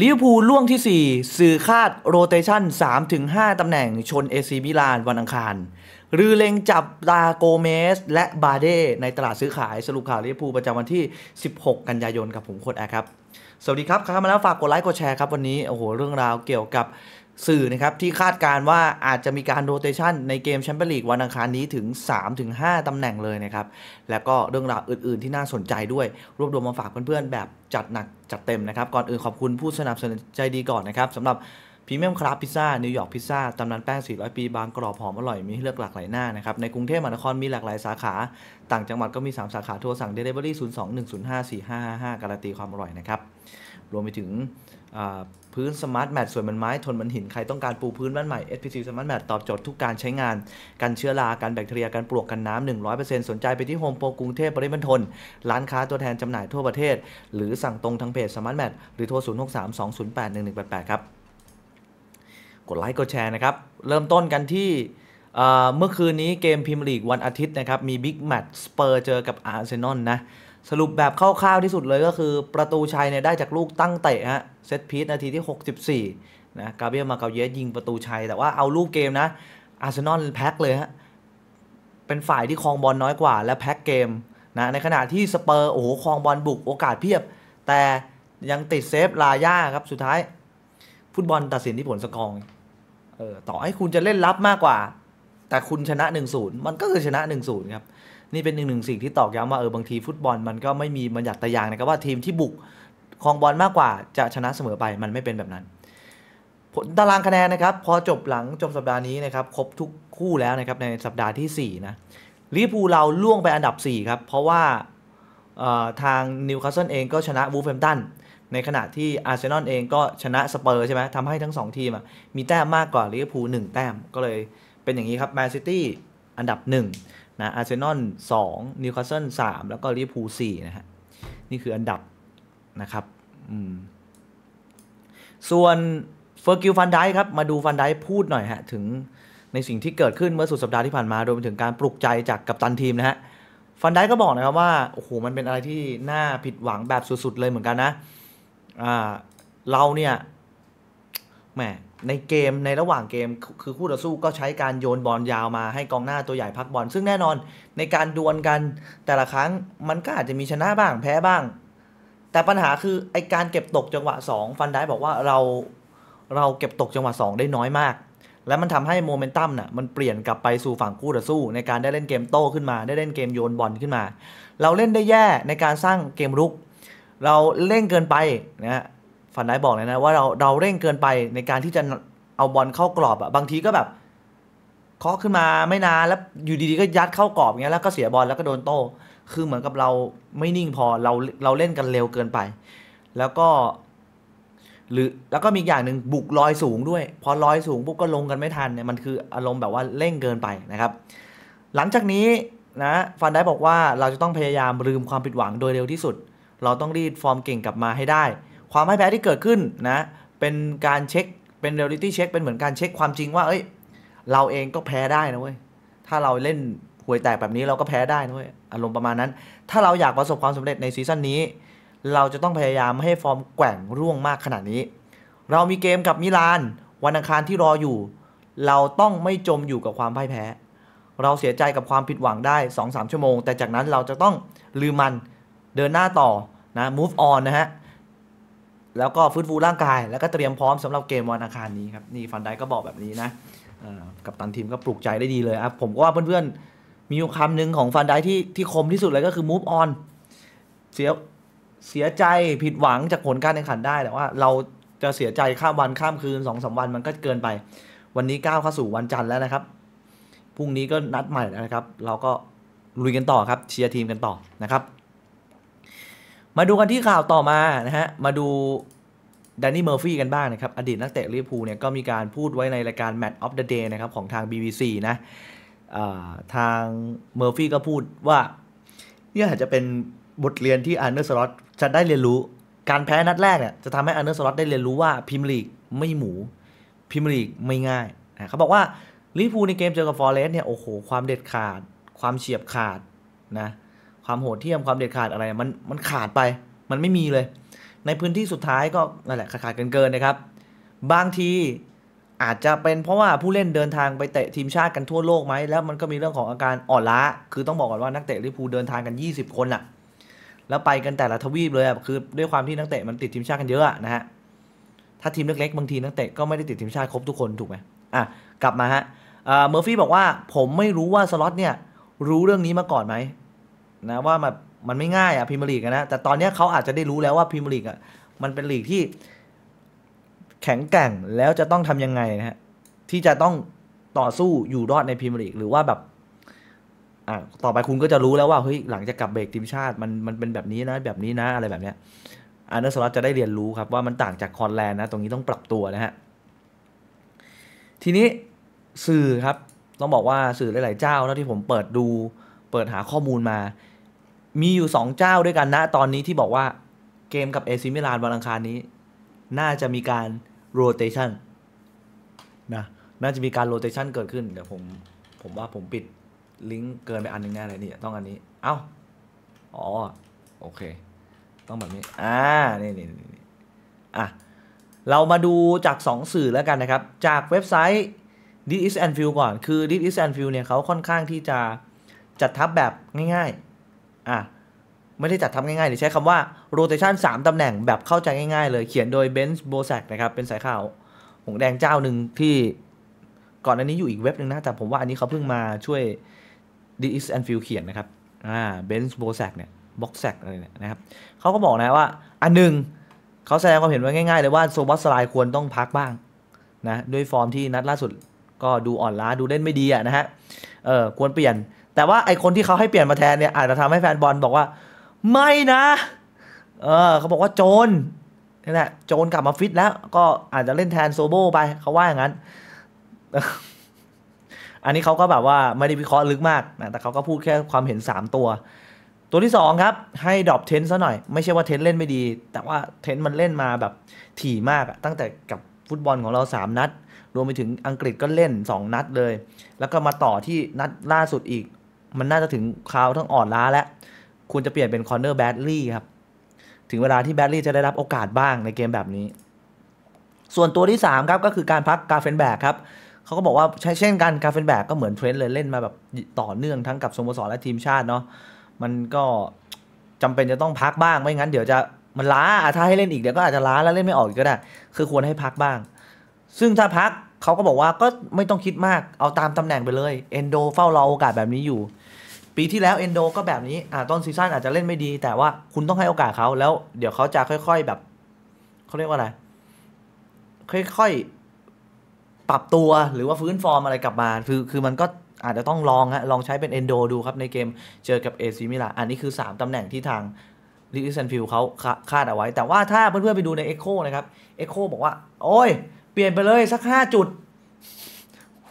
ลิเวอร์พูลล่วงที่ 4 สื่อคาดโรเตชัน3-5 ตำแหน่งชนเอซีมิลาน วันอังคารรือเลงจับดาโกเมส และบาเด ในตลาดซื้อขายสรุปข่าวลิเวอร์พูลประจำวันที่ 16 กันยายนกับผมโคดแอร์ครับ สวัสดีครับข้ามาแล้ว ฝากกดไลค์ กดแชร์ครับ วันนี้โอ้โหเรื่องราวเกี่ยวกับสื่อนะครับที่คาดการว่าอาจจะมีการโรเตชันในเกมแชมเปี้ยนลีกวันอังคารนี้ถึง3-5ตำแหน่งเลยนะครับ แล้วก็เรื่องราวอื่นๆที่น่าสนใจด้วย รวบรวมมาฝากเพื่อนๆ แบบจัดหนักจัดเต็มนะครับ ก่อนอื่นขอบคุณผู้สนับสนุนใจดีก่อนนะครับสำหรับพรีเมียมคราฟพิซซ่านิวยอร์กพิซซ่าตำนานแป้ง 400 ปี บางกรอบหอม อร่อย มีให้เลือกหลากหลายหน้า นะครับ ในกรุงเทพมหานครมีหลากหลายสาขา ต่างจังหวัดก็มี 3 สาขาโทรสั่ง Delivery 021054555 การันตีความอร่อยนะครับ รวมไปถึงพื้นสมาร์ทแมทส่วนมันไม้ ทนมันหิน ใครต้องการปูพื้นบ้านใหม่ SPC สมาร์ทแมทตอบโจทย์ทุกการใช้งานกันเชื้อรากันแบคทีเรียกันปลวกกันน้ำ100%สนใจไปที่โฮมโปรกรุงเทพปริมณฑลร้านค้าตัวแทนจำหน่ายทั่วประเทศ หรือสั่งตรงทางเพจสมาร์ทแมทหรือโทร063 208 1 1 8ครับกดไลค์กดแชร์นะครับ เริ่มต้นกันที่เมื่อคืนนี้เกมพิมลีกวันอาทิตย์นะครับ มีบิ๊กแมตช์สเปอร์เจอกับอาร์เซนอลนะ สรุปแบบคร่าวๆที่สุดเลยก็คือประตูชัยเนี่ยได้จากลูกตั้งเตะฮะเซตพีชนาทีที่ 64 นะกาเบียมาเกาเยสยิงประตูชัย แต่ว่าเอาลูกเกมนะอาร์เซนอลแพ็คเลยฮะเป็นฝ่ายที่ครองบอลน้อยกว่า และแพ็คเกมนะในขณะที่สเปอร์โอ้โหครองบอลบุกโอกาสเพียบ แต่ยังติดเซฟลาย่าครับสุดท้ายฟุตบอลตัดสินที่ผลสกอร์เออต่อให้คุณจะเล่นรับมากกว่าแต่คุณชนะ 1-0 มันก็คือชนะ 1-0ครับนี่เป็นหนึ่งหนึ่งสิ่งที่ตอกย้ำว่าเออบางทีฟุตบอล มันก็ไม่มีบัญญัติตะยางนะครับว่าทีมที่บุกคองบอลมากกว่าจะชนะเสมอไปมันไม่เป็นแบบนั้น ผลตารางคะแนนนะครับพอจบหลังจบสัปดาห์นี้นะครับครบทุกคู่แล้วนะครับในสัปดาห์ที่4นะลิปูเราล่วงไปอันดับ 4 ครับเพราะว่าทางนิวคาสเซิลเองก็ชนะวูฟเฟมตันในขณะที่อาร์เซนอลเองก็ชนะสเปอร์ใช่ไหมทำให้ทั้ง 2 ทีมมีแต้มมากกว่าลิเวอร์พูลหนึ่งแต้ม ก็เลยเป็นอย่างนี้ครับแมนซิตี้อันดับ1นะอาร์เซนอลสองนิวคาสเซิลสามแล้วก็ลิเวอร์พูลสี่นะฮะนี่คืออันดับนะครับส่วนเฟอร์กิลฟันไดครับ มาดูฟันไดพูดหน่อยฮะถึงในสิ่งที่เกิดขึ้นเมื่อสุดสัปดาห์ที่ผ่านมา โดยไปถึงการปลุกใจจากกัปตันทีมนะฮะฟันไดก็บอกนะครับว่าโอ้โหมันเป็นอะไรที่น่าผิดหวังแบบสุดๆเลยเหมือนกันนะเราเนี่ยแมในเกมในระหว่างเกมคือคู่ต่อสู้ก็ใช้การโยนบอลยาวมาให้กองหน้าตัวใหญ่พักบอลซึ่งแน่นอนในการดวลกัน แต่ละครั้งมันก็อาจจะมีชนะบ้างแพ้บ้าง แต่ปัญหาคือไอการเก็บตกจังหวะ2ฟันได้บอกว่าเราเราเก็บตกจังหวะ 2 ได้น้อยมาก และมันทำให้โมเมนตัมน่ะมันเปลี่ยนกลับไปสู่ฝั่งคู่ต่อสู้ ในการได้เล่นเกมโต้ขึ้นมาได้เล่นเกมโยนบอลขึ้นมา เราเล่นได้แย่ในการสร้างเกมรุกเราเร่งเกินไปนะฮะฝันได้บอกเลยนะ ว่าเราเราเร่งเกินไปในการที่จะเอาบอลเข้ากรอบอะบางทีก็แบบเคาะขึ้นมาไม่นานแล้วอยู่ดีๆก็ยัดเข้ากรอบเงี้ย แล้วก็เสียบอลแล้วก็โดนโต้คือเหมือนกับเราไม่นิ่งพอเราเราเล่นกันเร็วเกินไป แล้วก็ หรือแล้วก็มีอย่างหนึ่งบุกลอยสูงด้วยพอลอยสูง ปุ๊บก็ลงกันไม่ทันเนี่ยมันคืออารมณ์แบบว่าเร่งเกินไปนะครับ หลังจากนี้นะฟันได้บอกว่าเราจะต้องพยายามลืมความผิดหวังโดยเร็วที่สุดเราต้องรีดฟอร์มเก่งกลับมาให้ได้ ความพ่ายแพ้ที่เกิดขึ้นนะ เป็นการเช็ค เป็นเรียลิตี้เช็ค เป็นเหมือนการเช็คความจริงว่าเอ้ย เราเองก็แพ้ได้นะเว้ย ถ้าเราเล่นหวยแตกแบบนี้เราก็แพ้ได้นะเว้ย อารมณ์ประมาณนั้น ถ้าเราอยากประสบความสำเร็จในซีซั่นนี้ เราจะต้องพยายามให้ฟอร์มแกว่งร่วงมากขนาดนี้ เรามีเกมกับมิลาน วันอังคารที่รออยู่ เราต้องไม่จมอยู่กับความพ่ายแพ้ เราเสียใจกับความผิดหวังได้ 2-3 ชั่วโมง แต่จากนั้นเราจะต้องลืมมันเดินหน้าต่อนะ move on นะฮะ แล้วก็ฟื้นฟูร่างกาย แล้วก็เตรียมพร้อมสำหรับเกมวันอังคารนี้ครับนี่ฟันไดก็บอกแบบนี้นะ กับตันทีมก็ปลุกใจได้ดีเลยอ่ะผมก็ว่าเพื่อนๆมีคำหนึ่งของฟันไดที่ที่คมที่สุดเลยก็คือ move on เสียเสียใจผิดหวังจากผลการแข่งขันได้ แต่ว่าเราจะเสียใจข้ามวันข้ามคืนสองสาวันมันก็เกินไป วันนี้ก้าวเข้าสู่วันจันทร์แล้วนะครับพรุ่งนี้ก็นัดใหม่นะครับ เราก็ลุยกันต่อครับเชียร์ทีมกันต่อนะครับมาดูกันที่ข่าวต่อมานะฮะ มาดูแดนนี่เมอร์ฟี่กันบ้างนะครับ อดีตนักเตะลิเวอร์พูลเนี่ยก็มีการพูดไว้ในรายการ Match of the Day นะครับของทาง BBC นะ ทางเมอร์ฟี่ก็พูดว่าเนี่ยอาจจะเป็นบทเรียนที่อันเดอร์สล็อตจะได้เรียนรู้การแพ้นัดแรกเนี่ยจะทำให้อันเดอร์สล็อตได้เรียนรู้ว่าพิมลีกไม่หมูพิมลีกไม่ง่ายนะเขาบอกว่าลิเวอร์พูลในเกมเจอกับฟอร์เรสต์เนี่ยโอ้โหความเด็ดขาดความเฉียบขาดนะความโหดเที่ยม ความเด็ดขาดอะไร มันมันขาดไป มันไม่มีเลย ในพื้นที่สุดท้ายก็นั่นแหละขาดเกินๆนะครับ บางทีอาจจะเป็นเพราะว่าผู้เล่นเดินทางไปเตะทีมชาติกันทั่วโลกไหม แล้วมันก็มีเรื่องของอาการอ่อนล้า คือต้องบอกก่อนว่านักเตะลิพูเดินทางกัน 20 คนอะแล้วไปกันแต่ละทวีปเลยอะคือ ด้วยความที่นักเตะมันติดทีมชาติกันเยอะนะฮะ ถ้าทีมเล็กๆบางทีนักเตะก็ไม่ได้ติดทีมชาติครบทุกคนถูกไหมอ่ะกลับมาฮะเมอร์ฟี่บอกว่าผมไม่รู้ว่าสล็อตเนี่ยรู้เรื่องนี้มาก่อนไหมนะว่ามันมันไม่ง่ายอะพิมลีกนะแต่ตอนนี้เขาอาจจะได้รู้แล้วว่าพิมลีกอะมันเป็นลีกที่ แข็งแกร่งแล้วจะต้องทำยังไงนะฮะ ที่จะต้องต่อสู้อยู่รอดในพิมลีกหรือว่าแบบอ่ะต่อไปคุณก็จะรู้แล้วว่าเฮ้ยหลังจากกลับเบรกทีมชาติมันมันเป็นแบบนี้นะ แบบนี้นะ อะไรแบบเนี้ยอันเดอร์สลอตจะได้เรียนรู้ครับ ว่ามันต่างจากคอนแลนนะ ตรงนี้ต้องปรับตัวนะฮะทีนี้สื่อครับ ต้องบอกว่าสื่อหลาย ๆ เจ้าเท่าที่ผมเปิดดูเปิดหาข้อมูลมามีอยู่สองเจ้าด้วยกันนะ ตอนนี้ที่บอกว่าเกมกับเอซิมิลานวันอังคารนี้ น่าจะมีการโรเตชันนะน่าจะมีการโรเตชันเกิดขึ้น เดี๋ยวผมผมว่าผมปิด ลิงก์เกินไปอันนึงแน่เลยนี่ต้องอันนี้ เอ้า อ๋อ โอเค ต้องแบบนี้อ่านี่นี่นี่อ่ะ เรามาดูจาก 2 สื่อแล้วกันนะครับ จากเว็บไซต์ d i s and Field ก่อนคือ d i s and Field เนี่ยเขาค่อนข้างที่จะจัดทับแบบง่ายอ่ะไม่ได้จัดทำง่ายๆหรือใช้คำว่า rotation 3ตำแหน่งแบบเข้าใจง่ายๆเลยเขียนโดย b e n ์ b o s a c นะครับเป็นสายข่าวหงแดงเจ้าหนึ่งที่ก่อนอันนี้อยู่อีกเว็บหนึ่งนะ แต่ผมว่าอันนี้เขาเพิ่งมาช่วย d i s and Field เขียนนะครับอ่า Benz b o s a c เนี่ย b o x a c อะไรเนี่ยนะครับเขาก็บอกนะว่าอันหนึ่งเขาแสดงความเห็นไว้ง่ายๆเลยว่าโซบัสไลควรต้องพักบ้างนะด้วยฟอร์มที่นัดล่าสุดก็ดูอ่อนล้าดูเล่นไม่ดีอะนะฮะเออควรเปลี่ยนแต่ว่าไอคนที่เขาให้เปลี่ยนมาแทนเนี่ยอาจจะทำให้แฟนบอลบอกว่า ไม่นะ เออ เขาบอกว่าโจนนี่แหละโจนกลับมาฟิตแล้วก็อาจจะเล่นแทนโซโบไปเขาว่าอย่างนั้น อันนี้เขาก็แบบว่าไม่ได้วิเคราะห์ลึกมากนะแต่เขาก็พูดแค่ความเห็น 3 ตัว ตัวที่2ครับ ให้ดรอปเทนซะหน่อย ไม่ใช่ว่าเทนเล่นไม่ดี แต่ว่าเทนมันเล่นมาแบบ ถี่มากตั้งแต่กับฟุตบอลของเรา 3 นัด รวมไปถึงอังกฤษก็เล่น2นัดเลย แล้วก็มาต่อที่นัดล่าสุดอีกมันน่าจะถึงคราวทั้งอ่อนล้าแล้ว คุณจะเปลี่ยนเป็นคอนเนอร์แบดลี่ครับ ถึงเวลาที่แบดลี่จะได้รับโอกาสบ้างในเกมแบบนี้ ส่วนตัวที่3ครับก็คือการพักกาเฟนแบกครับ เขาก็บอกว่าใช่เช่นกันกาเฟนแบกก็เหมือนเทรนด์เลยเล่นมาแบบต่อเนื่องทั้งกับสโมสรและทีมชาติเนาะ มันก็จำเป็นจะต้องพักบ้างไม่งั้นเดี๋ยวจะมันล้า ถ้าให้เล่นอีกเดี๋ยวก็อาจจะล้าแล้วเล่นไม่ออกก็ได้ คือควรให้พักบ้าง ซึ่งถ้าพักเขาก็บอกว่าก็ไม่ต้องคิดมากเอาตามตำแหน่งไปเลยเอนโดเฝ้ารอโอกาสแบบนี้อยู่ปีที่แล้วเอนโดก็แบบนี้อ่าต้นซีซั่นอาจจะเล่นไม่ดี แต่ว่าคุณต้องให้โอกาสเขาแล้วเดี๋ยวเขาจะค่อยๆแบบ เขาเรียกว่าอะไร ค่อยๆ ปรับตัวหรือว่าฟื้นฟอร์มอะไรกลับมา คือ คือมันก็อาจจะต้องลองฮะลองใช้เป็นเอนโดดูครับในเกมเจอกับเอซิมิลาอันนี้คือ 3 ตำแหน่งที่ทางลิซันฟิลเขาคาดเอาไว้ แต่ว่าถ้าเพื่อนๆไปดูในเอ็กโคนะครับเอ็กโคบอกว่า โอ้ย เปลี่ยนไปเลยสัก 5 จุด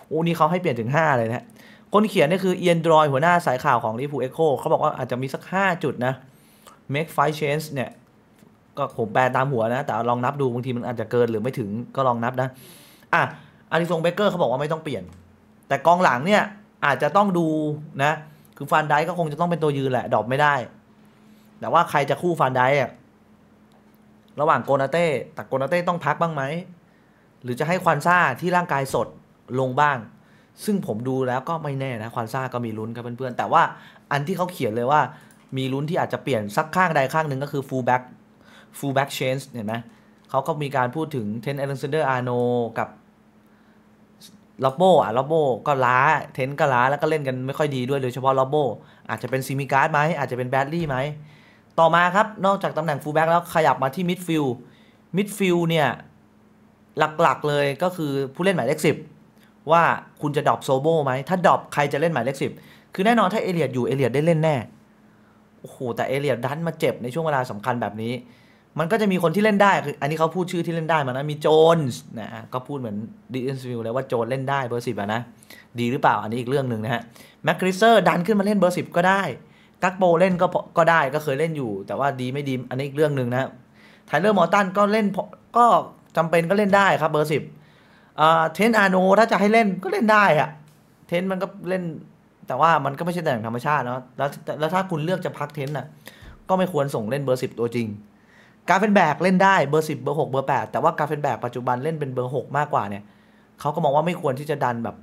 โอ้นี่เขาให้เปลี่ยนถึง5เลยนะคนเขียนนี่คือเอียนดรอยหัวหน้าสายข่าวของลิฟูเอ็กโคเขาบอกว่าอาจจะมีสัก 5 จุดนะ make five change เนี่ย ก็ผมแปลตามหัวนะ แต่ลองนับดูบางทีมันอาจจะเกินหรือไม่ถึงก็ลองนับนะอ่ะอาริซงเบเกอร์เขาบอกว่าไม่ต้องเปลี่ยน แต่กองหลังเนี่ยอาจจะต้องดูนะ คือฟานไดก็คงจะต้องเป็นตัวยืนแหละดรอปไม่ได้ แต่ว่าใครจะคู่ฟานไดอะระหว่างโกนาเต้แต่โกนาเต้ต้องพักบ้างไหมหรือจะให้ควันซ่าที่ร่างกายสดลงบ้างซึ่งผมดูแล้วก็ไม่แน่นะ ควานซ่าก็มีลุ้นครับเพื่อนๆ แต่ว่าอันที่เขาเขียนเลยว่ามีลุ้นที่อาจจะเปลี่ยนสักข้างใดข้างหนึ่งก็คือฟูลแบ็กฟูลแบ็กเชนส์เห็นไหมเขาก็มีการพูดถึงเทนเอเลนเซนเดอร์ อาร์โนกับล็อบโบอ่ะล็อบโบก็ล้า เทนก็ล้าแล้วก็เล่นกันไม่ค่อยดีด้วยโดยเฉพาะล็อบโบอาจจะเป็นซิมิการ์ดไหมอาจจะเป็นแบดลี่ไหมต่อมาครับนอกจากตำแหน่งฟูลแบ็กแล้วขยับมาที่มิดฟิลด์มิดฟิลด์เนี่ยหลักๆเลยก็คือผู้เล่นหมายเลขสิบว่าคุณจะดรอปโซโบไหมถ้าดรอปใครจะเล่นหมายเลขสิบคือแน่นอนถ้าเอเลียดอยู่ เอเลียดได้เล่นแน่โอ้โหแต่เอเลียดดันมาเจ็บ ในช่วงเวลาสำคัญแบบนี้ มันก็จะมีคนที่เล่นได้คืออันนี้เขาพูดชื่อที่เล่นได้มานะมีโจนส์นะก็พูดเหมือนดีเอ็นซิลเลยว่าโจนเล่นได้เบอร์สิบนะ ดีหรือเปล่าอันนี้อีกเรื่องหนึ่งนะฮะแมกคริสเซอร์ดันขึ้นมาเล่นเบอร์สิบก็ได้กักโบเล่นก็ก็ได้ก็เคยเล่นอยู่แต่ว่าดีไม่ดีอันนี้อีกเรื่องหนึ่งนะไทเลอร์มอร์ตันก็เล่นก็จำเป็นก็เล่นได้ครับเบอร์สิบเทนอาโนถ้าจะให้เล่นก็เล่นได้อะเทนมันก็เล่น แต่ว่ามันก็ไม่ใช่แต่งธรรมชาติเนาะแล้วแล้วถ้าคุณเลือกจะพักเทนน่ะก็ไม่ควรส่งเล่นเบอร์สิบตัวจริง กาเฟนแบกเล่นได้เบอร์สิบเบอร์หกเบอร์แปดแต่ว่ากาเฟนแบกปัจจุบันเล่นเป็นเบอร์หกมากกว่าเนี่ยเขาก็มองว่าไม่ควรที่จะดันแบบ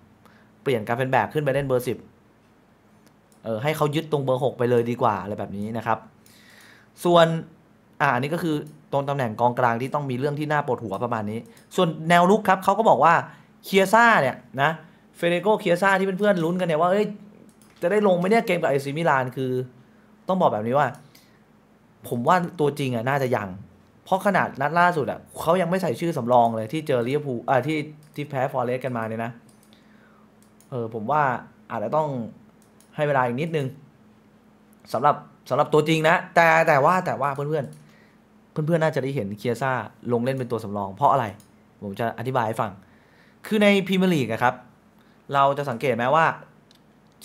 เปลี่ยนกาเฟนแบกขึ้นไปเล่นเบอร์สิบเออให้เขายึดตรงเบอร์หกไปเลยดีกว่าอะไรแบบนี้นะครับ ส่วนอ่านี่ก็คือตรงตำแหน่งกองกลางที่ต้องมีเรื่องที่น่าปวดหัวประมาณนี้ ส่วนแนวลุกครับเขาก็บอกว่าเคียซ่าเนี่ยนะเฟเรโกเคียซ่าที่เพื่อนๆลุ้นกันเนี่ย ว่าเอ้ยจะได้ลงไหมเนี่ย เกมกับเอซิมิลาน คือ ต้องบอกแบบนี้ว่า ผมว่าตัวจริงอ่ะน่าจะยังเพราะขนาดนัดล่าสุดอ่ะเขายังไม่ใส่ชื่อสำรองเลยที่เจอเรียบูอ่าที่ที่แพ้ฟอร์เรสกันมาเนี่ยนะเออผมว่าอาจจะต้องให้เวลาอีกนิดนึงสำหรับสำหรับตัวจริงนะ แต่แต่ว่าแต่ว่าเพื่อนๆเพื่อนๆน่าจะได้เห็นเคียซ่า ลงเล่นเป็นตัวสำรอง เพราะอะไร ผมจะอธิบายให้ฟัง คือในพรีเมียร์ลีกครับ เราจะสังเกตไหมว่า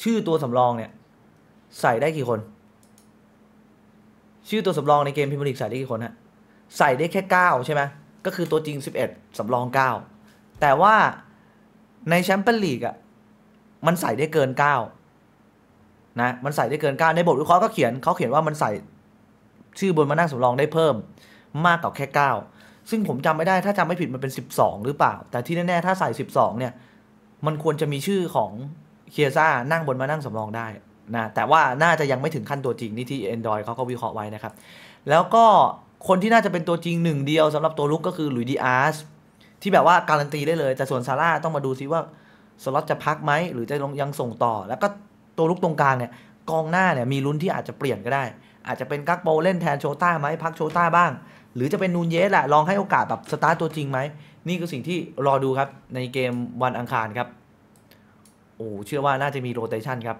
ชื่อตัวสำรองเนี่ย ใส่ได้กี่คน ชื่อตัวสำรองในเกมพรีเมียร์ลีกใส่ได้กี่คนฮะ ใส่ได้แค่ 9 ใช่ไหม ก็คือตัวจริง 11สำรอง 9 แต่ว่าในแชมเปี้ยนลีกอ่ะ มันใส่ได้เกิน 9 นะ มันใส่ได้เกิน9ในบทวิเคราะห์ก็เขียนเขาเขียนว่ามันใส่ชื่อบนมานั่งสำรองได้เพิ่มมากกว่าแค่9ซึ่งผมจำไม่ได้ถ้าจำไม่ผิดมันเป็น 12 หรือเปล่า แต่ที่แน่ๆ ถ้าใส่ 12 เนี่ย มันควรจะมีชื่อของเคียซ่านั่งบนมานั่งสำรองได้นะ แต่ว่าน่าจะยังไม่ถึงขั้นตัวจริงนี่ที่ Android เขาก็วิเคราะห์ไว้นะครับ แล้วก็คนที่น่าจะเป็นตัวจริงหนึ่งเดียว สำหรับตัวลุกก็คือหลุยดีอาร์สที่แบบว่าการันตีได้เลย แต่ส่วนซาร่าต้องมาดูซิว่าสล็อตจะพักไหมหรือจะยังส่งต่อ แล้วก็ตัวลุกตรงกลางเนี่ยกองหน้าเนี่ยมีลุ้นที่อาจจะเปลี่ยนก็ได้อาจจะเป็นกักโปเล่นแทนโชต้าไหมพักโชต้าบ้าง หรือจะเป็นนูนเยสแหละ ลองให้โอกาสแบบ สตาร์ตตัวจริงไหมนี่คือสิ่งที่รอดูครับในเกมวันอังคารครับ โอ้เชื่อว่าน่าจะมีโรเตชันครับ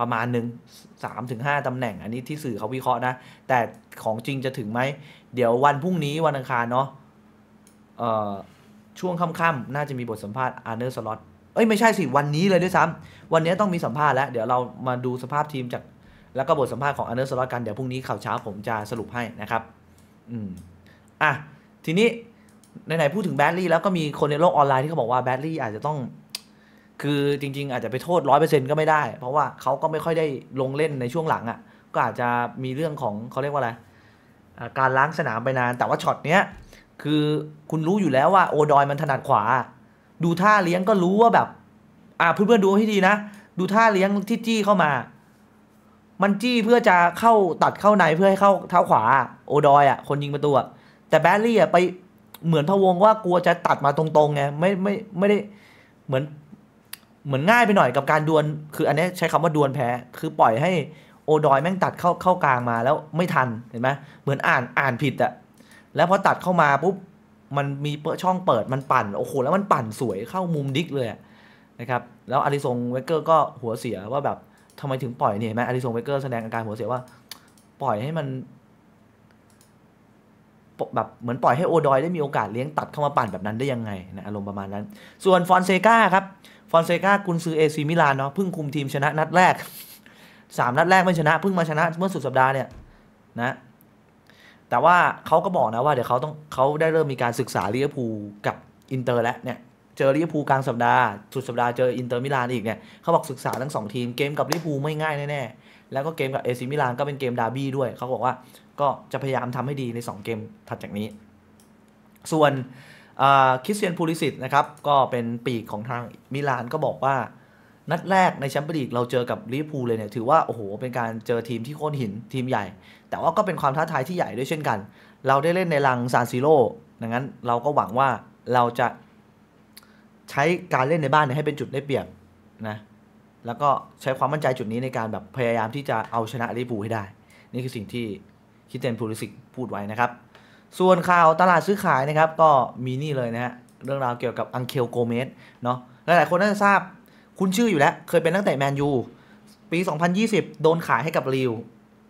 ประมาณหนึ่งสามถึงห้าตำแหน่งอันนี้ที่สื่อเขาวิเคราะห์นะ แต่ของจริงจะถึงไหม เดี๋ยววันพรุ่งนี้วันอังคารเนาะเออ่ช่วงค่ำๆน่าจะมีบทสัมภาษณ์อาร์เนอร์สล็อตเอ้ยไม่ใช่สิวันนี้เลยด้วยซ้ำวันนี้ต้องมีสัมภาษณ์แล้วเดี๋ยวเรามาดูสภาพทีมจากแล้วก็บทสัมภาษณ์ของอันเดอร์สล็อตกัน เดี๋ยวพรุ่งนี้ข่าวเช้าผมจะสรุปให้นะครับ อืม อ่ะ ทีนี้ไหนๆพูดถึงแบดลี่แล้วก็มีคนในโลกออนไลน์ที่เขาบอกว่า แบดลี่ อาจจะต้อง คือจริง ๆ อาจจะไปโทษร้อยเปอร์เซ็นต์ก็ไม่ได้ เพราะว่าเขาก็ไม่ค่อยได้ลงเล่นในช่วงหลังอะ่ะ ก็อาจจะมีเรื่องของเขาเรียกว่าอะไรการล้างสนามไปนานแต่ว่าช็อตเนี้ยคือคุณรู้อยู่แล้วว่าโอดอยมันถนัดขวา ดูท่าเลี้ยงก็รู้ว่าแบบ อ่าเพื่อนๆดูให้ดีนะดูท่าเลี้ยงที่จี้เข้ามามันจี้เพื่อจะเข้าตัดเข้าในเพื่อให้เข้าเท้าขวาโอดอยอ่ะ คนยิงประตูอ่ะแต่แบลลี่อ่ะไปเหมือนพะวงว่ากลัวจะตัดมาตรงๆไงไม่ไม่ไม่ได้เหมือนเหมือนง่ายไปหน่อยกับการดวลคืออันนี้ใช้คำว่าดวลแพ้คือปล่อยให้โอดอยแม่งตัดเข้าเข้ากลางมาแล้วไม่ทันเห็นไหมเหมือนอ่านอ่านผิดอ่ะแล้วพอตัดเข้ามาปุ๊บมันมีช่องเปิดมันปั่นโอ้โห แล้วมันปั่นสวยเข้ามุมดิกเลยนะครับแล้วอาริสงเวกเกอร์ก็หัวเสียว่าแบบทำไมถึงปล่อยเนี่ยแม่ไหมอาริสงเบเกอร์แสดงอาการหัวเสียว่า ปล่อยให้มันแบบเหมือนปล่อยให้โอดอยได้มีโอกาสเลี้ยงตัดเข้ามาปั่นแบบนั้นได้ยังไงนะอารมณ์ประมาณนั้น ส่วนฟอนเซกาครับฟอนเซกากุนซือเอซีมิลานเนาะเพิ่งคุมทีมชนะนัดแรก 3 นัดแรกไม่ชนะ เพิ่งมาชนะเมื่อสุดสัปดาห์เนี่ยนะแต่ว่าเขาก็บอกนะว่าเดี๋ยวเขาต้องเขาได้เริ่มมีการศึกษาลิเวอร์พูลกับอินเตอร์แล้วเนี่ยเจอลิเวอร์พูลกลางสัปดาห์ สุดสัปดาห์เจออินเตอร์มิลานอีกเนี่ยเขาบอกศึกษาทั้งสองทีมเกมกับลิเวอร์พูลไม่ง่ายแน่แล้วก็เกมกับเอซิมิลานก็เป็นเกมดาร์บี้ด้วย เขาบอกว่าก็จะพยายามทำให้ดีใน 2 เกมถัดจากนี้ ส่วนคริสเตียนพูลิสิตนะครับ ก็เป็นปีกของทาง มิลานก็บอกว่านัดแรกในแชมเปี้ยนลีกเราเจอกับลิเวอร์พูลเลยเนี่ยถือว่าโอ้โหเป็นการเจอทีมที่โค่นหินทีมใหญ่ แต่ว่าก็เป็นความท้าทายที่ใหญ่ด้วยเช่นกัน เราได้เล่นในลังซานซิโร่ดังนั้นเราก็หวังว่าเราจะใช้การเล่นในบ้านเนี่ยให้เป็นจุดได้เปรียบนะ แล้วก็ใช้ความมั่นใจจุดนี้ในการแบบพยายามที่จะเอาชนะลิปูให้ได้ นี่คือสิ่งที่คิเตนพูลิสิกพูดไว้นะครับ ส่วนข่าวตลาดซื้อขายนะครับ ก็มีนี่เลยนะฮะ เรื่องราวเกี่ยวกับอังเคลโกเมสเนาะ หลายๆคนน่าจะทราบ คุณชื่ออยู่แล้ว เคยเป็นตั้งแต่แมนยู ปี 2020 โดนขายให้กับริว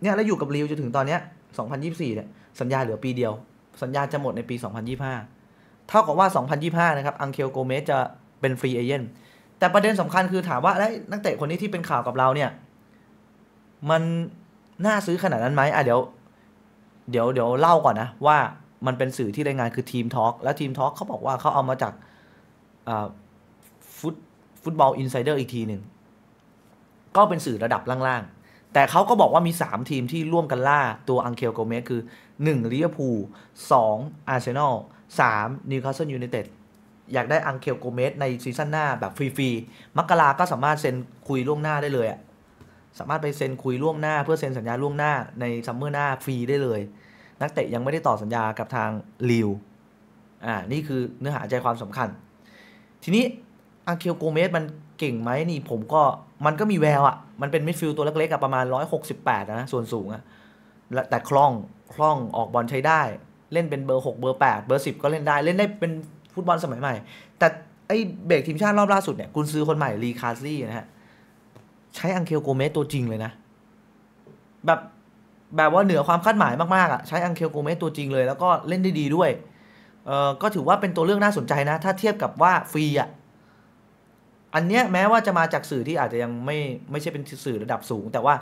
เนี่ยแล้วอยู่กับริวจนถึงตอนเนี้ย 2024 เนี่ยสัญญาเหลือปีเดียว สัญญาจะหมดในปี 2025เท่ากับว่า 2025 นะครับ อังเคลโกเมสจะเป็นฟรีเอเจนต์แต่ประเด็นสำคัญคือถามว่าแล้วนักเตะคนนี้ที่เป็นข่าวกับเราเนี่ย มันน่าซื้อขนาดนั้นไหมอ่ะเดี๋ยว เดี๋ยวเดี๋ยวเล่าก่อนนะ ว่ามันเป็นสื่อที่รายงานคือทีมทอล์กแล้วทีมทอล์กเขาบอกว่าเขาเอามาจากฟุต ฟุตบอลอินไซเดอร์อีกทีหนึ่ง ก็เป็นสื่อระดับล่างๆ แต่เขาก็บอกว่ามี 3 ทีมที่ร่วมกันล่าตัวอังเคลโกเมสคือ1ลิเวอร์พูล2อาร์เซนอล3นิวคาสเซิลยูไนเต็ดอยากได้อังเคลโกเมสในซีซั่นหน้า แบบฟรีๆมักกะลาก็สามารถเซ็นคุยล่วงหน้าได้เลยอะสามารถไปเซ็นคุยล่วงหน้าเพื่อเซ็นสัญญาล่วงหน้าในซัมเมอร์หน้าฟรีได้เลย นักเตะยังไม่ได้ต่อสัญญากับทางลิวอ่านี่คือเนื้อหาใจความสำคัญ ทีนี้อังเคลโกเมสมันเก่งไหมนี่ผมก็มันก็มีแววอะ่ะมันเป็นมิดฟิลด์ตัวเล็กๆอะประมาณ 168นะส่วนสูงอะ่ะแต่คล่องคล่องออกบอลใช้ได้เล่นเป็นเบอร์ 6 เบอร์ 8 เบอร์ 10 ก็เล่นได้ เล่นได้เป็นฟุตบอลสมัยใหม่ แต่ไอเบรกทีมชาติรอบล่าสุดเนี่ยกุนซื้อคนใหม่รีคาซี่นะฮะใช้อังเคลโกเมสตัวจริงเลยนะ แบบแบบว่าเหนือความคาดหมายมาก ๆ อ่ะใช้อังเคลโกเมสตัวจริงเลยแล้วก็เล่นได้ดีด้วย เออก็ถือว่าเป็นตัวเลือกน่าสนใจนะ ถ้าเทียบกับว่าฟรีอ่ะอันเนี้ยแม้ว่าจะมาจากสื่อที่อาจจะยังไม่ไม่ใช่เป็นสื่อระดับสูง แต่ว่า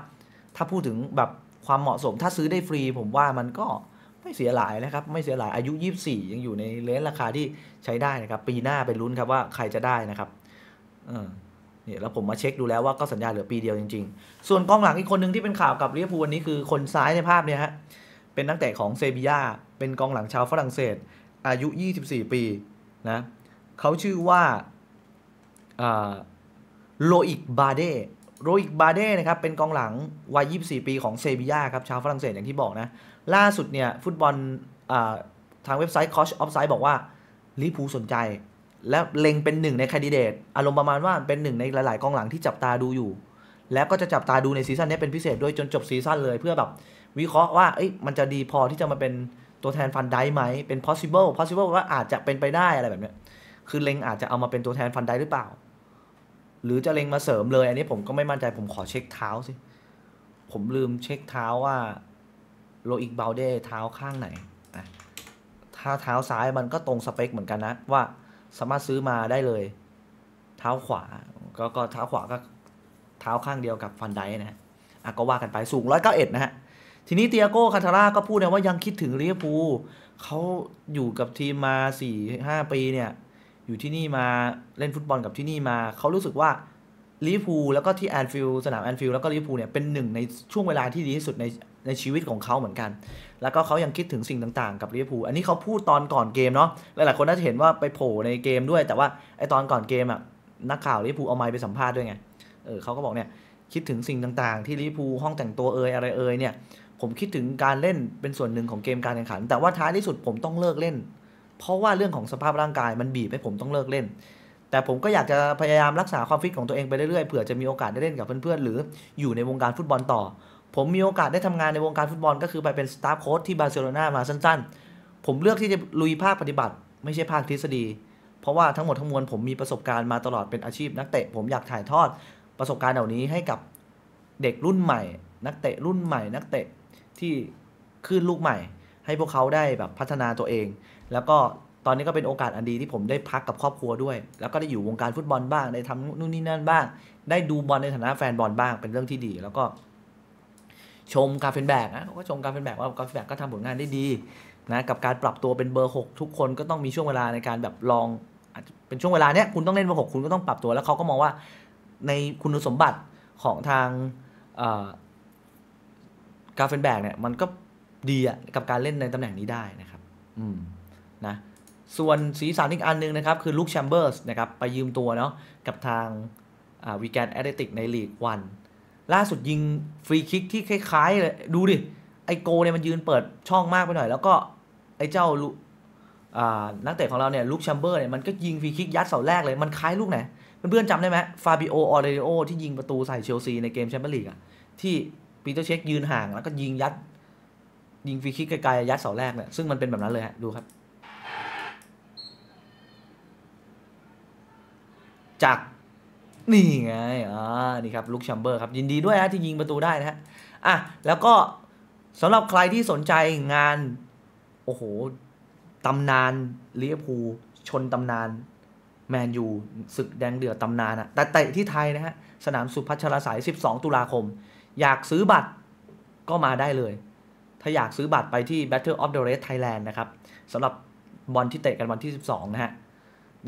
ถ้าพูดถึงแบบความเหมาะสมถ้าซื้อได้ฟรีผมว่ามันก็ไม่เสียหลายนะครับไม่เสียหลายอายุ 24 ยังอยู่ในเลนราคาที่ใช้ได้นะครับ ปีหน้าเป็นลุ้นครับว่าใครจะได้นะครับเเนี่ยแล้วผมมาเช็คดูแล้วว่าก็สัญญาเหลือปีเดียวจริง ๆ ส่วนกองหลังอีกคนหนึ่งที่เป็นข่าวกับเรียบูวันนี้คือคนซ้ายในภาพเนี่ยฮะเป็นนักเตะของเซบียาเป็นกองหลังชาวฝรั่งเศส อายุ 24 ปีนะเขาชื่อว่าโลอิก บาเดโรอิกบาเด้นะครับเป็นกองหลังวัย 24 ปีของเซบียาครับชาวฝรั่งเศสอย่างที่บอกนะล่าสุดเนี่ยฟุตบอลทางเว็บไซต์ Coach Offside บอกว่าลิปูสนใจ และเล็งเป็นหนึ่งในคดีเดตอารมณ์ประมาณว่าเป็นหนึ่งในหลายๆ กองหลังที่จับตาดูอยู่ แล้วก็จะจับตาดูในซีซั่นนี้เป็นพิเศษ ด้วยจนจบซีซั่นเลยเพื่อแบบวิเคราะห์ว่ามันจะดีพอที่จะมาเป็นตัวแทนฟันได้ไหมเป็น possible possible ว่าอาจจะเป็นไปได้อะไรแบบนี้คือเล็งอาจจะเอามาเป็นตัวแทนฟันได้หรือเปล่าหรือจะเล็งมาเสริมเลย อันนี้ผมก็ไม่มั่นใจผมขอเช็คเท้าสิผมลืมเช็คเท้าว่าโลอิกเบลเด เท้าข้างไหนนะถ้าเท้าซ้ายมันก็ตรงสเปคเหมือนกันนะ ว่าสามารถซื้อมาได้เลย เท้าขวา ก็ก็เท้าขวาก็เท้าข้างเดียวกับฟันไดนะฮะอะก็ว่ากันไปสูง 191 นะฮะ ทีนี้เตียโก้คาทาร่าก็พูดนะว่ายังคิดถึงลิเรียบูเขาอยู่กับทีมมาสี่ห้าปีเนี่ยอยู่ที่นี่มาเล่นฟุตบอลกับที่นี่มาเขารู้สึกว่าลิฟูแล้วก็ที่แอนฟิลสนามแอนฟิลแล้วก็ลิฟูเนี่ยเป็นหนึ่งในช่วงเวลาที่ดีที่สุดในในชีวิตของเขาเหมือนกันแล้วก็เขายังคิดถึงสิ่งต่างๆ กับลิฟูอันนี้เขาพูดตอนก่อนเกมเนาะหลายๆคนน่าจะเห็นว่าไปโผล่ในเกมด้วย แต่ว่าไอตอนก่อนเกมอะนักข่าวลิฟูเอาไมค์ไปสัมภาษณ์ด้วยไงเออเขาก็บอกเนี่ยคิดถึงสิ่งต่างๆ ที่ลิฟูห้องแต่งตัวเอยอะไรเอยเนี่ยผมคิดถึงการเล่นเป็นส่วนหนึ่งของเกมการแข่งขัน แต่ว่าท้ายที่สุดผมต้องเลิกเล่นเพราะว่าเรื่องของสภาพร่างกายมันบีบให้ผมต้องเลิกเล่น แต่ผมก็อยากจะพยายามรักษาความฟิตของตัวเองไปเรื่อยๆ เผื่อจะมีโอกาสได้เล่นกับเพื่อนๆ หรืออยู่ในวงการฟุตบอลต่อ ผมมีโอกาสได้ทำงานในวงการฟุตบอล ก็คือไปเป็นสตาฟโค้ชที่บาร์เซโลนามาสั้นๆ ผมเลือกที่จะลุยภาคปฏิบัติ ไม่ใช่ภาคทฤษฎี เพราะว่าทั้งหมดทั้งมวลผมมีประสบการณ์มาตลอดเป็นอาชีพ นักเตะ ผมอยากถ่ายทอดประสบการณ์เหล่านี้ให้กับเด็กรุ่นใหม่ นักเตะรุ่นใหม่ นักเตะที่ขึ้นลูกใหม่ ให้พวกเขาได้แบบพัฒนาตัวเองแล้วก็ตอนนี้ก็เป็นโอกาสอันดีที่ผมได้พักกับครอบครัวด้วย แล้วก็ได้อยู่วงการฟุตบอลบ้าง ได้ทำนู่นนี่นั่นบ้าง ได้ดูบอลในฐานะแฟนบอลบ้าง เป็นเรื่องที่ดี แล้วก็ชมกาเฟนแบกนะ ก็ชมกาเฟนแบกว่ากาเฟนแบกก็ทำผลงานได้ดีนะ กับการปรับตัวเป็นเบอร์6ทุกคนก็ต้องมีช่วงเวลาในการแบบลองเป็นช่วงเวลาเนี้ยคุณต้องเล่นเบอร์หกคุณก็ต้องปรับตัว แล้วเขาก็มองว่า ในคุณสมบัติของทางกาเฟนแบกเนี่ย มันก็ดีอะกับการเล่นในตำแหน่งนี้ได้นะครับ อืมนะส่วนสีสันอีกอันนึงนะครับ คือลุคแชมเบอร์สนะครับไปยืมตัวเนาะกับทางวีแกนแอตเลติกในลีกวันล่าสุดยิงฟรีคิกที่คล้ายๆเลยดูดิ ไอโกเนี่ยมันยืนเปิดช่องมากไปหน่อย แล้วก็ไอเจ้าลุนักเตะของเราเนี่ยลุคแชมเบอร์เนี่ยมันก็ยิงฟรีคิกยัดเสาแรกเลย มันคล้ายลูกไหนเพื่อนๆจำได้ไหมฟาบิโอออเรโอที่ยิงประตูใส่เชลซีในเกมแชมเปี้ยนลีกอะที่ปีเตอร์เช็คยืนห่างแล้วก็ยิงยัดยิงฟรีคิกไกลๆยัดเสาแรกเนี่ยซึ่งมันเป็นแบบนั้นเลยฮะดูครับจากนี่ไง อ่านี่ครับลุคแชมเบอร์ครับ ยินดีด้วยนะที่ยิงประตูได้นะฮะ อ่ะแล้วก็สำหรับใครที่สนใจงาน โอ้โหตำนานลิเวอร์พูลชนตำนานแมนยูศึกแดงเดือดตำนานอะแต่เตะที่ไทยนะฮะ สนามสุพัชรสาย12 ตุลาคม อยากซื้อบัตรก็มาได้เลย ถ้าอยากซื้อบัตรไปที่ Battle of the Red Thailand นะครับสำหรับบอลที่เตะกันวันที่ 12 นะฮะ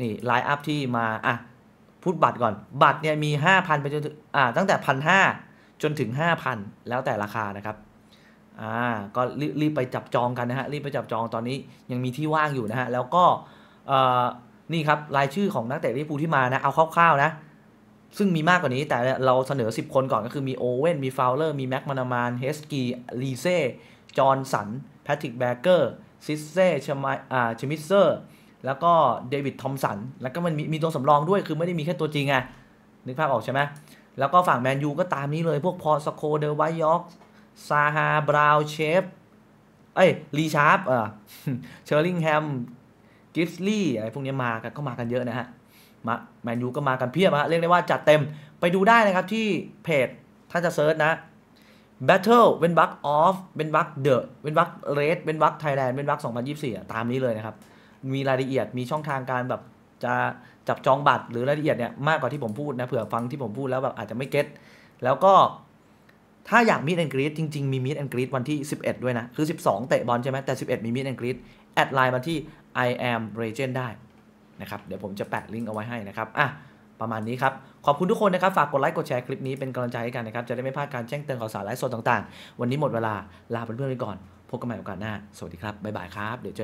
นี่ไลน์อัพที่มาอ่ะพูดบัตรก่อนบัตรเนี่ยมี5,000ไปจนถึงอ่าตั้งแต่พันห้าจนถึง 5,000 แล้วแต่ราคานะครับอ่าก็รีบไปจับจองกันนะฮะ รีบไปจับจองตอนนี้ยังมีที่ว่างอยู่นะฮะ แล้วก็เอ่อนี่ครับ รายชื่อของนักเตะลิเวอร์พูลที่มานะ เอาคร่าวๆนะ ซึ่งมีมากกว่านี้แต่เราเสนอ 10 คนก่อนก็คือมีโอเว่นมีฟาวเลอร์มีแม็กมานามานเฮสกีลีเซ่จอห์นสัน แพทริกแบเกอร์ ซิสเซ่ชมิสเซอร์แล้วก็เดวิด ทอมสัน แล้วก็มันมีมีตัวสำรองด้วย คือไม่ได้มีแค่ตัวจริงไง นึกภาพออกใช่ไหม แล้วก็ฝั่งแมนยูก็ตามนี้เลย พวกพอสโคเดวายอกซาฮา บราวเชฟ เอ้ยลีชาร์ป เออเชอร์ลิงแฮม กิฟส์ลี่อะไรพวกนี้มากันก็มากันเยอะนะฮะ มา แมนยูก็มากันเพียบฮะเรียกได้ว่าจัดเต็ม ไปดูได้นะครับที่เพจถ้าจะเซิร์ชนะ Battle เว้นบักออฟเว้นบักดอะเว้นบักเรดเว้นบักไทยแลนด์เว้นบัก2024ตามนี้เลยนะครับมีรายละเอียดมีช่องทางการแบบจะจับจองบัตรหรือรายละเอียดเนี่ยมากกว่าที่ผมพูดนะเผื่อฟังที่ผมพูดแล้วแบบอาจจะไม่เก็ตแล้วก็ถ้าอยากมีดแอนกรีดจริง ๆ มีมีดแอนกรีดวันที่ 11 ด้วยนะ คือ 12 เตะบอลใช่ไหมแต่ 11 มีมีดแอนกรีดแอดไลน์มาที่ I am Regent ได้นะครับเดี๋ยวผมจะแปะลิงก์เอาไว้ให้นะครับอ่ะประมาณนี้ครับ ขอบคุณทุกคนนะครับ ฝากกดไลค์กดแชร์คลิปนี้เป็นกำลังใจให้กันนะครับจะได้ไม่พลาดการแจ้งเตือนข่าวสารไลฟ์สดต่าง ๆ วันนี้หมดเวลาลาเพื่อนๆไปก่อนพบกันใหม่โอกาสหน้าสวัสดีครับบ๊ายบายครับเดี๋ยว